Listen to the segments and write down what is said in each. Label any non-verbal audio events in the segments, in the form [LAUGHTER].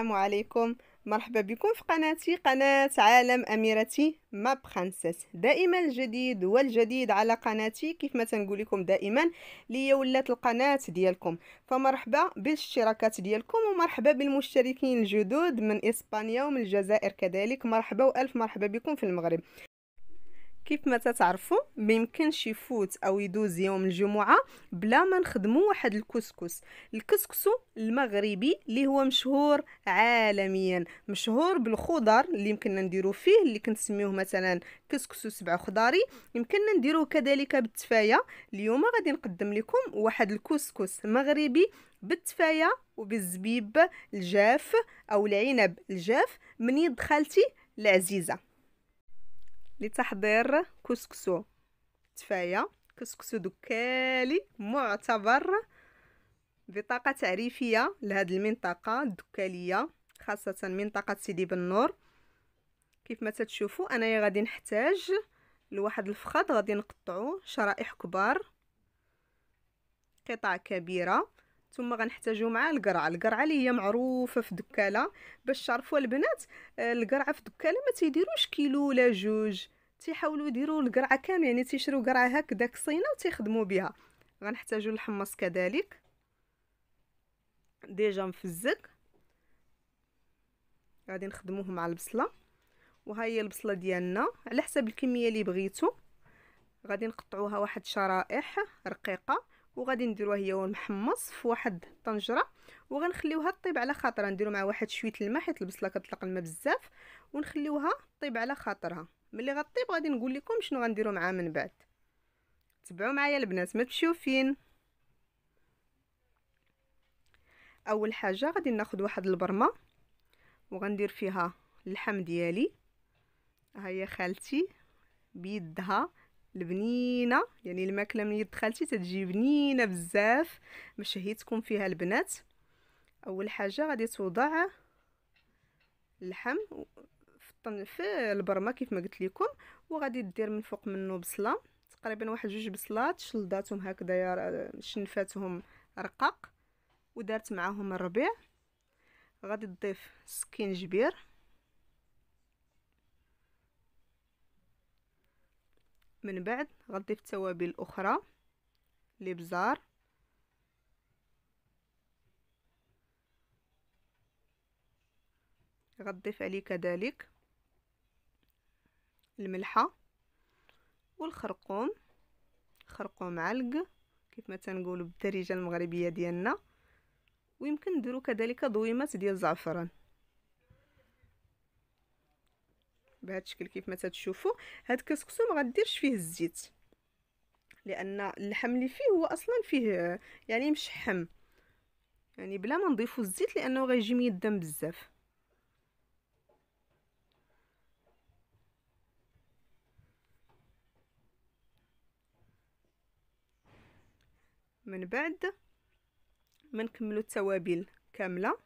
السلام عليكم مرحبا بكم في قناتي قناة عالم أميرتي ما برانسيس دائما الجديد والجديد على قناتي كيف ما تنقول لكم دائما لي ولات القناة ديالكم فمرحبا بالاشتراكات ديالكم ومرحبا بالمشتركين الجدد من إسبانيا ومن الجزائر كذلك مرحبا وألف مرحبا بكم في المغرب كيف ما تتعرفوا ما يمكنش يفوت او يدوز يوم الجمعه بلا ما نخدموا واحد الكسكس الكسكس المغربي اللي هو مشهور عالميا مشهور بالخضر اللي يمكننا نديرو فيه اللي كنسميوه مثلا كسكسو سبع خضاري يمكننا نديروه كذلك بالتفايه اليوم غادي نقدم لكم واحد الكسكس مغربي بالتفايه وبالزبيب الجاف او العنب الجاف من يد خالتي العزيزه لتحضير كسكسو تفايا كسكسو دكالي معتبر بطاقة تعريفية لهذه المنطقة الدكالية خاصة منطقة سيدي بنور كيف ما تتشوفوا انايا غادي نحتاج لواحد الفخاد غادي نقطعو شرائح كبار قطع كبيرة ثم غنحتاجو معاه القرعه القرعه اللي هي معروفه في دكاله باش تعرفوا البنات آه، القرعه في دكاله ما تيديروش كيلو ولا جوج تيحاولوا يديروا القرعه كامل يعني تيشريو قرعه هكذا صينه وتيخدموا بها غنحتاجو الحمص كذلك ديجا مفزك غادي نخدموه مع البصله وها هي البصله ديالنا على حسب الكميه اللي بغيتو غادي نقطعوها واحد شرائح رقيقه وغادي نديروها هي ونحمص في واحد الطنجره وغنخليوها طيب على خاطرها نديرو مع واحد شويه الماء حيت البصله كتطلق الماء بزاف ونخليوها طيب على خاطرها ملي غطيب غادي نقول لكم شنو غنديرو معاها من بعد تبعوا معايا البنات ما تمشيو فين اول حاجه غادي ناخذ واحد البرمه وغندير فيها اللحم ديالي ها هي خالتي بيدها البنينه يعني الماكله من يد خالتي تتجي بنينه بزاف تكون فيها البنات اول حاجه غادي توضع اللحم في في البرمه كيف ما قلت لكم وغادي دير من فوق منه بصله تقريبا واحد جوج بصلات شلداتهم هكذا شنفاتهم رقاق ودارت معاهم الربيع غادي تضيف سكينجبير من بعد غنضيف التوابل الاخرى الابزار غنضيف عليه كذلك الملحه والخرقوم خرقوم علق كيف ما تنقولوا بالدارجه المغربيه ديالنا ويمكن نديرو كذلك ضويمات ديال الزعفران بهذا الشكل كيف ما تتشوفوا هاد الكسكسو ما غديرش فيه الزيت لان اللحم اللي فيه هو اصلا فيه يعني مشحم يعني بلا ما نضيفو الزيت لانه غيجي ميدم بزاف من بعد ما التوابل كامله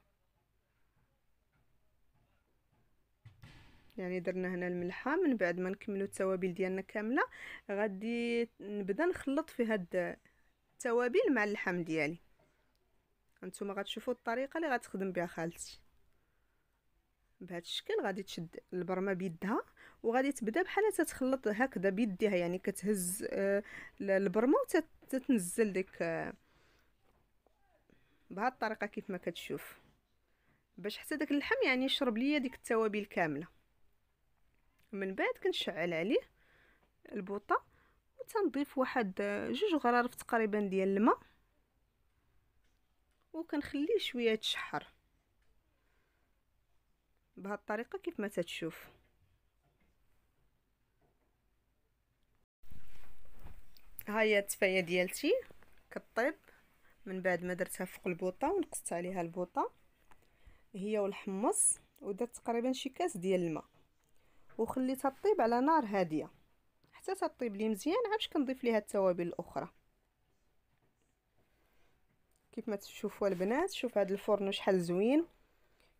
يعني درنا هنا الملحه من بعد ما نكملوا التوابل ديالنا كامله غادي نبدا نخلط في هاد التوابل مع اللحم ديالي انتما غتشوفوا الطريقه اللي غتخدم بها خالتي بهذا الشكل غادي تشد البرمه بيدها وغادي تبدا بحال تتخلط هكذا بيديها يعني كتهز آه، البرمه وتتنزل ديك آه، بهذه الطريقه كيف ما كتشوف باش حتى داك اللحم يعني يشرب ليا ديك التوابل كامله من بعد كنشعل عليه البوطه وتنضيف واحد جوج غرارف تقريبا ديال الماء وكنخليه شويه يتشحر بهاد الطريقه كيف ما تتشوف ها هي التفايه ديالتي كطيب من بعد ما درتها فوق البوطه ونقصت عليها البوطه هي والحمص ودرت تقريبا شي كاس ديال الماء وخليتها طيب على نار هاديه حتى تطيب لي مزيان عاد كنضيف ليها التوابل الاخرى كيف ما تشوفوا البنات شوف هذا الفرن شحال زوين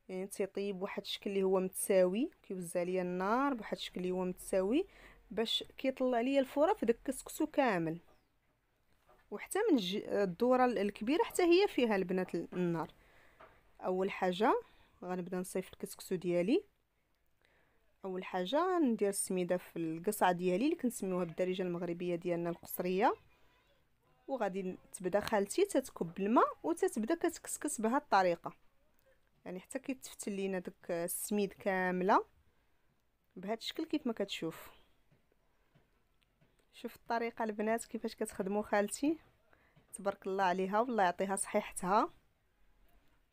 يعني تيطيب بواحد الشكل اللي هو متساوي كيوزع ليا النار بواحد الشكل اللي هو متساوي باش كيطلع ليا الفوره في داك الكسكسو كامل وحتى من الدوره الكبيره حتى هي فيها البنات النار اول حاجه غنبدا نصيف الكسكسو ديالي اول حاجه ندير السميده في القصعه ديالي اللي كنسميوها بالدارجه المغربيه ديالنا القصريه وغادي تبدا خالتي تتكب الماء وتتبدا كتكسكس بهاد الطريقه يعني حتى كيتفتل لينا داك السميد كامله بهذا الشكل كيف ما كتشوف شوف الطريقه البنات كيفاش كتخدموا خالتي تبارك الله عليها والله يعطيها صحيحتها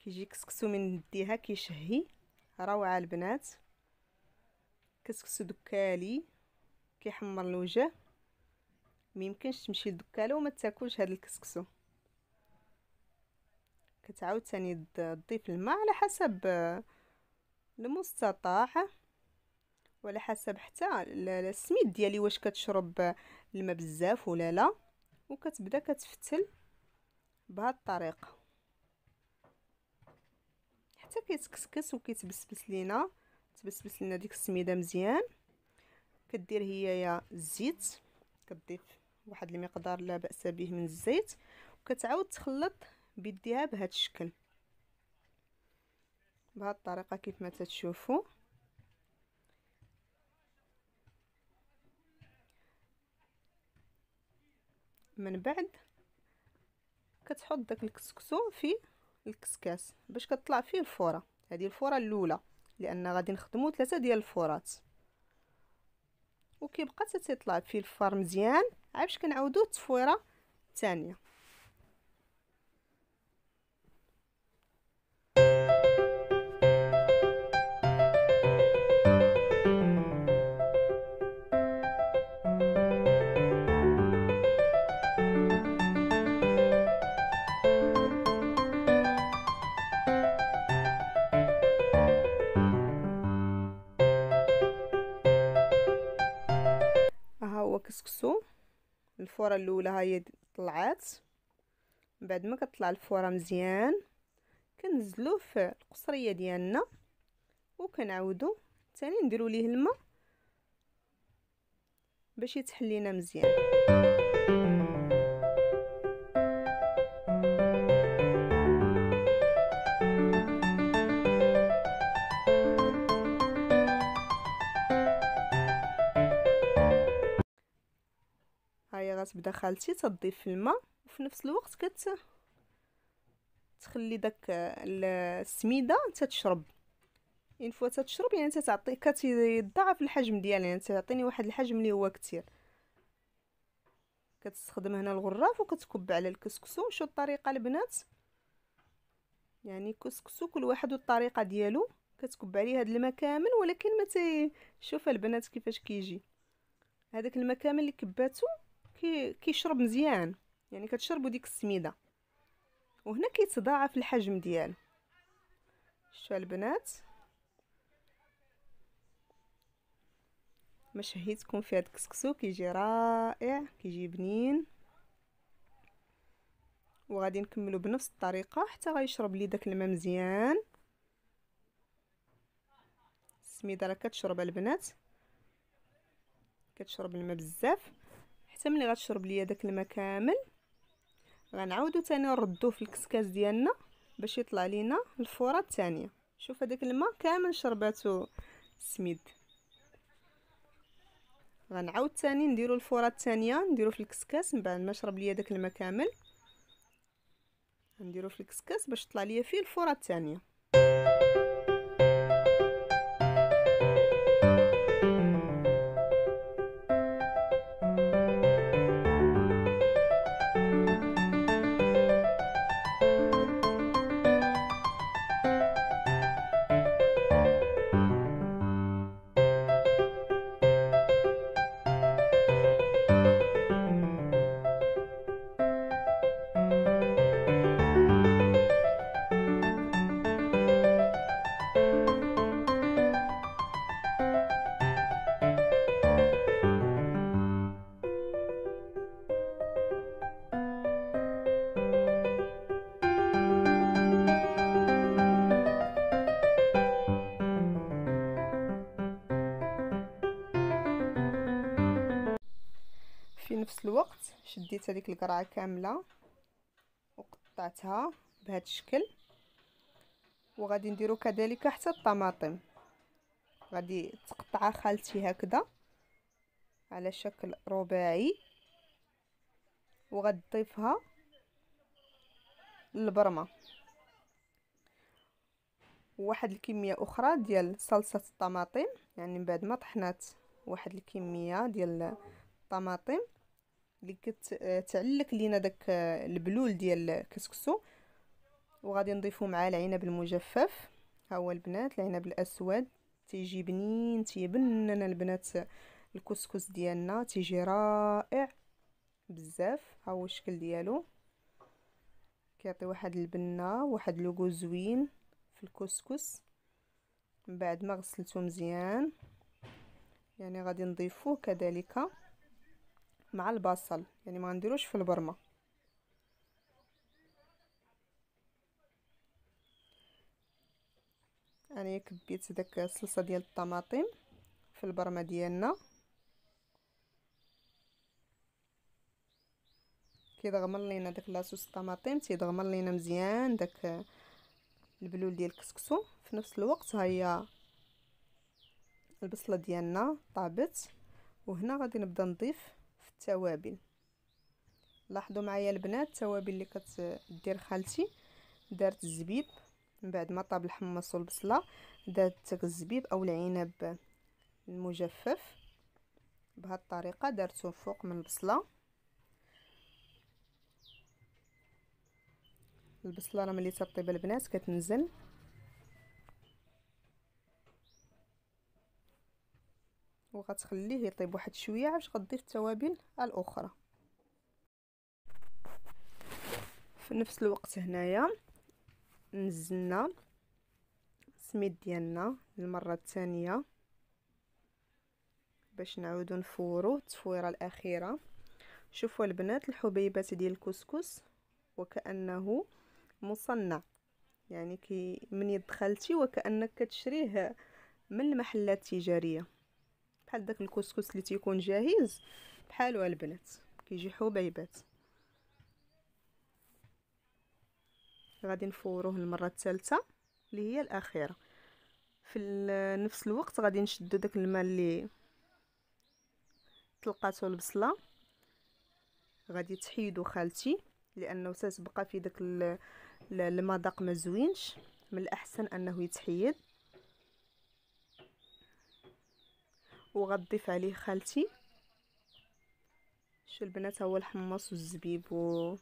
كيجي كسكسو من ديها كيشهي روعه البنات كسكس دكالي كيحمر الوجه ميمكنش تمشي للدكاله وما تاكلش هذا الكسكسو كتعاود ثاني تضيف الماء على حسب آه، المستطاع وعلى حسب حتى السميد ديالي واش كتشرب آه، الماء بزاف ولا لا وكتبدا كتفتل بهاد الطريقه حتى كيتكسكس وكيتبسبس لينا تبسبس لنا ديك السميده مزيان كدير هي الزيت كتضيف واحد المقدار لا باس به من الزيت وكتعاود تخلط بيديها بهذا الشكل بهذه الطريقه كيف ما تتشوفوا من بعد كتحط داك الكسكسو في الكسكاس باش كطلع فيه الفوره هذه الفوره الاولى لان غادي نخدمو ثلاثه ديال الفرات وكيبقى حتى تيطلع فيه الفار مزيان عاد باش كنعاودو التفويره الثانيه كسكسو الفوره الاولى هاهي طلعت من بعد ما كتطلع الفوره مزيان كنزلوه في القصريه ديالنا وكنعاودو ثاني نديرو ليه الماء باش يتحلينا مزيان البنات خالتي تضيف في الماء وفي نفس الوقت كت تخلي داك السميده تتشرب ان فوا تتشرب يعني تتعطي كتضاعف الحجم ديالها يعني تعطيني واحد الحجم اللي هو كتير كتستخدم هنا الغراف وكتكب على الكسكسو شو الطريقه البنات يعني كسكسو كل واحد والطريقه ديالو كتكب عليه هذا الماء كامل ولكن ما تشوف البنات كيفاش كيجي هذاك الماء كامل اللي كباتو كي كيشرب مزيان يعني كتشربوا ديك السميده وهنا كيتضاعف الحجم ديالو شتو البنات ما شهيتكم في هاد الكسكسو كيجي رائع كيجي بنين وغادي نكملو بنفس الطريقه حتى غيشرب لي داك الماء مزيان السميده راه كتشرب البنات كتشرب الماء بزاف حتى ملي غتشرب ليا داك الماء كامل غنعاودو تاني نردو في الكسكاس ديالنا باش يطلع لينا الفوره الثانيه شوف هذاك الماء كامل شرباتو السميد غنعاود تاني نديرو الفوره الثانيه نديرو في الكسكاس من بعد ما شرب ليا داك الماء كامل نديرو في الكسكاس باش طلع ليا فيه الفوره الثانيه الوقت شديت هذيك القرعه كامله وقطعتها بهذا الشكل وغادي نديرو كذلك حتى الطماطم غادي تقطع خالتي هكذا على شكل رباعي وغتضيفها للبرمه واحد الكميه اخرى ديال صلصه الطماطم يعني من بعد ما طحنات واحد الكميه ديال الطماطم اللي كتعلك لينا داك البلول ديال الكسكسو وغادي نضيفو معاه العنب المجفف ها هو البنات العنب الاسود تيجي بنين تيبنن البنات الكسكس ديالنا تيجي رائع بزاف ها هو الشكل ديالو كيعطي واحد البنه واحد لوغو زوين في الكسكس من بعد ما غسلته مزيان يعني غادي نضيفوه كذلك مع البصل يعني ما نديروش في البرمه انا كبيت داك الصلصه ديال الطماطم في البرمه ديالنا كيدغمر لينا داك لاصوص الطماطم تيدغمر لينا مزيان داك البلول ديال الكسكسو في نفس الوقت ها هي البصله ديالنا طابت وهنا غادي نبدا نضيف التوابل لاحظوا معايا البنات التوابل اللي كتدير خالتي دارت الزبيب من بعد ما طاب الحمص والبصله دارت الزبيب او العنب المجفف بهذه الطريقه دارته فوق من البصله البصله راه ملي تطيب البنات كتنزل وغتخليه يطيب واحد شويه باش غضيف التوابل الاخرى في نفس الوقت هنايا نزلنا السميد ديالنا للمره الثانيه باش نعاودو نفورو التفويره الاخيره شوفوا البنات الحبيبات ديال الكسكس وكانه مصنع يعني كي من يدخلتي وكانك كتشريه من المحلات التجاريه بحال داك الكسكس اللي تيكون جاهز بحالو البنات كيجي حبيبات غادي نفوروه المره الثالثه اللي هي الاخيره في نفس الوقت غادي نشدو داك الماء اللي طلقاتو البصله غادي تحيدو خالتي لانه تتبقى في داك المذاق ما زوينش من الاحسن انه يتحيد وغضيف عليه خالتي شو البنات هو الحمص والزبيب و...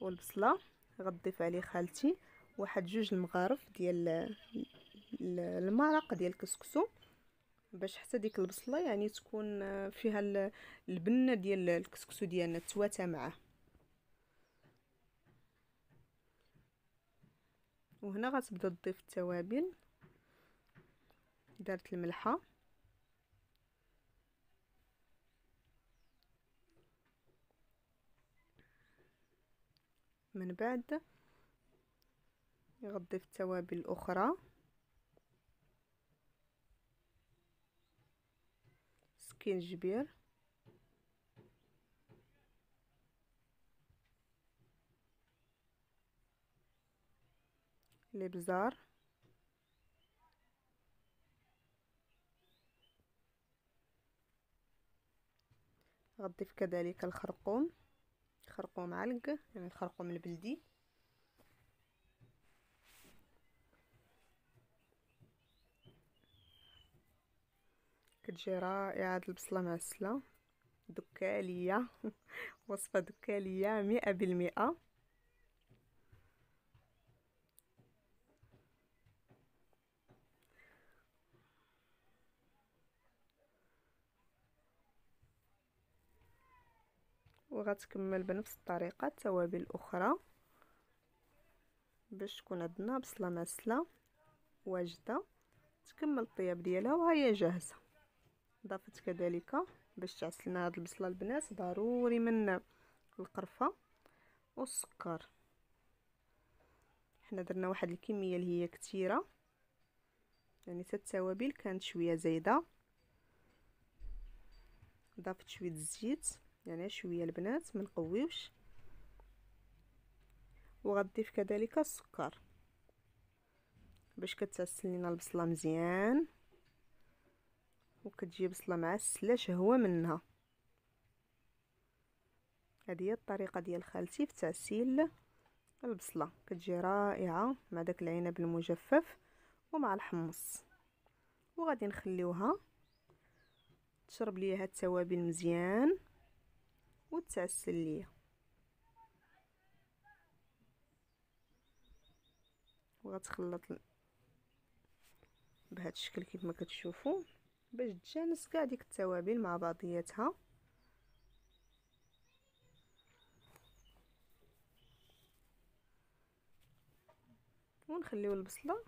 والبصله غضيف عليه خالتي واحد جوج المغارف ديال المرق ديال الكسكسو باش حتى ديك البصله يعني تكون فيها البنه ديال الكسكسو ديالنا تواتى معاه وهنا غتبدا تضيف التوابل دارت الملحه من بعد غنضيف التوابل الاخرى سكينجبير الابزار غضيف كذلك الخرقوم مع الك يعني من البلدي كتجي رائعة هاد البصلة مع السلة دكالية [LAUGHS] وصفة دكالية مئة بالمئة وغتكمل بنفس الطريقه التوابل الاخرى باش تكون عندنا بصله ماسله واجده تكمل الطياب ديالها وهي جاهزه ضافت كذلك باش تعسلنا هاد البصله البنات ضروري من القرفه والسكر حنا درنا واحد الكميه اللي هي كثيره يعني حتى التوابل كانت شويه زايده ضافت شويه الزيت يعني شويه البنات ما نقويوش وغنضيف كذلك السكر باش كتعسل لينا البصله مزيان وكتجي بصله معسله شهوه منها هذه هي الطريقه ديال خالتي في تعسيل البصله كتجي رائعه مع داك العنب المجفف ومع الحمص وغادي نخليوها تشرب ليها التوابل مزيان وتعسل ليا وغتخلط بهذا الشكل كيف ما كتشوفوا باش تجانس كاع ديك التوابل مع بعضياتها ونخليو البصله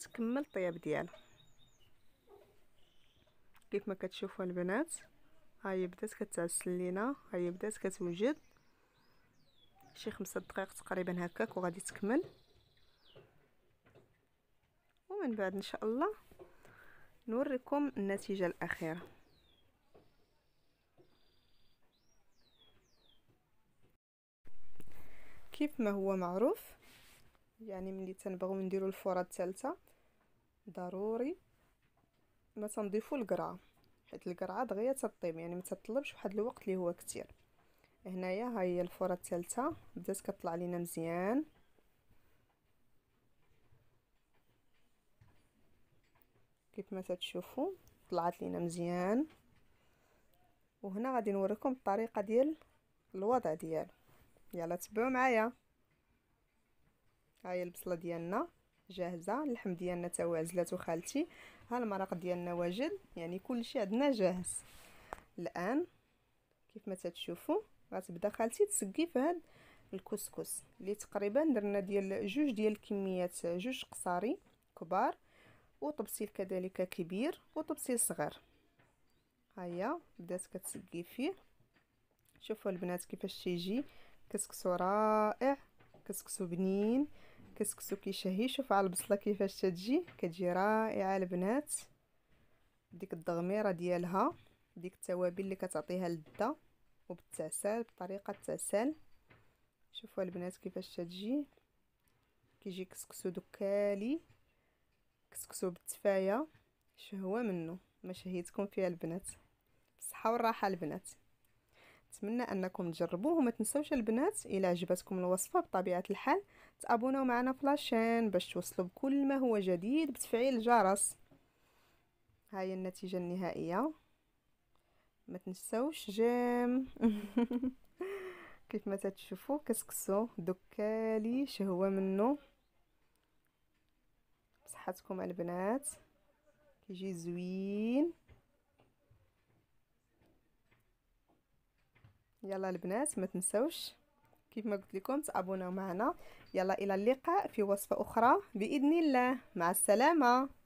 تكمل الطياب ديالها كيف ما كتشوفوا البنات هاهي بدات كتعسل لينا هاهي بدات كتوجد شي خمسة دقائق تقريبا هكاك وغادي تكمل ومن بعد ان شاء الله نوريكم النتيجه الاخيره كيف ما هو معروف يعني ملي تنبغيو نديرو الفوره الثالثه ضروري ما تنضيفو الكرام حيت القرعه دغيا تطيب يعني ما تطلبش واحد الوقت اللي هو كتير هنايا ها هي الفوره الثالثه بدات كطلع لينا مزيان كيف ما تشوفوا طلعت لينا مزيان وهنا غادي نوريكم الطريقه ديال الوضع ديالو يلا تبعوا معايا ها هي البصله ديالنا جاهزه اللحم ديالنا تا هو عزلته خالتي ها المرق ديالنا واجد يعني كل شيء عندنا جاهز الان كيف ما تتشوفوا غتبدا خالتي تسقي في هذا الكسكس اللي تقريبا درنا ديال جوج ديال الكميات جوج قصاري كبار وطبسيل كذلك كبير وطبسيل صغير هيا بدات كتسقي فيه شوفوا البنات كيفاش تيجي كسكسو رائع كسكسو بنين كسكسو كيشهي شوف على البصله كيفاش تجي كتجي رائعه البنات ديك الضغميره ديالها ديك التوابل اللي كتعطيها اللذه وبالتعسل بطريقه التعسل شوفوا البنات كيفاش تجي كيجي كسكسو دكالي كسكسو بالتفايا شهوه منه ما شهيتكم فيها البنات بالصحه والراحه البنات نتمنى انكم تجربوه وما تنسوش البنات الى عجبتكم الوصفه بطبيعه الحال تابوناو معنا في لاشين باش توصلوا بكل ما هو جديد بتفعيل الجرس ها هي النتيجه النهائيه ما تنساوش جيم [LAUGHS] كيف ما تتشوفوا كسكسو دكالي شهوه منه صحتكم البنات كيجي زوين يلا البنات ما تنساوش كيف ما قلت لكم تابوناو معنا يلا إلى اللقاء في وصفة أخرى بإذن الله مع السلامة